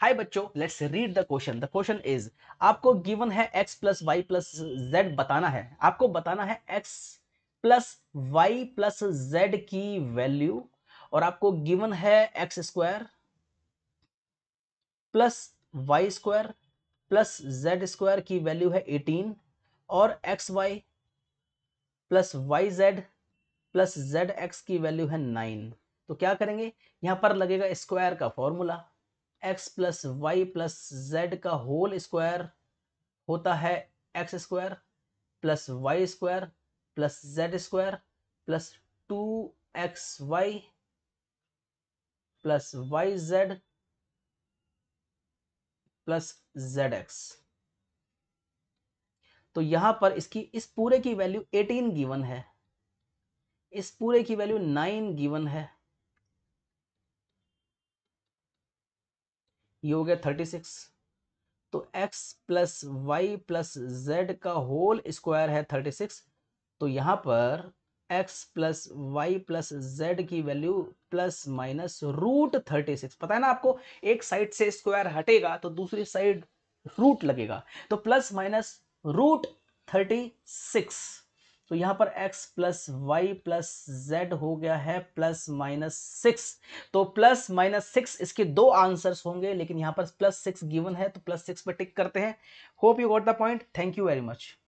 हाय बच्चों let's read the question the question is आपको given है x plus y plus z बताना है आपको बताना है x plus y plus z की वैल्यू और आपको गिवन है x square plus y square plus z square की वैल्यू है एटीन और x y plus y z plus z x की वैल्यू है नाइन तो क्या करेंगे यहां पर लगेगा स्क्वायर का formula x plus y plus z का होल स्क्वायर होता है x square plus y square plus z square plus two x y plus y z plus z x तो यहां पर इसकी इस पूरे की वैल्यू 18 गिवन है इस पूरे की वैल्यू 9 गिवन है ये हो गया थर्टी सिक्स तो x plus y plus z का होल स्क्वायर है थर्टी सिक्स तो यहाँ पर x plus y plus z की value plus minus root thirty six पता है ना आपको एक साइड से स्क्वायर हटेगा तो दूसरी साइड रूट लगेगा तो plus minus root thirty six तो यहां पर x plus y plus z हो गया है प्लस माइनस सिक्स तो प्लस माइनस सिक्स इसके दो आंसर्स होंगे लेकिन यहां पर प्लस सिक्स गिवन है तो प्लस सिक्स पर टिक करते हैं hope you got the point thank you very much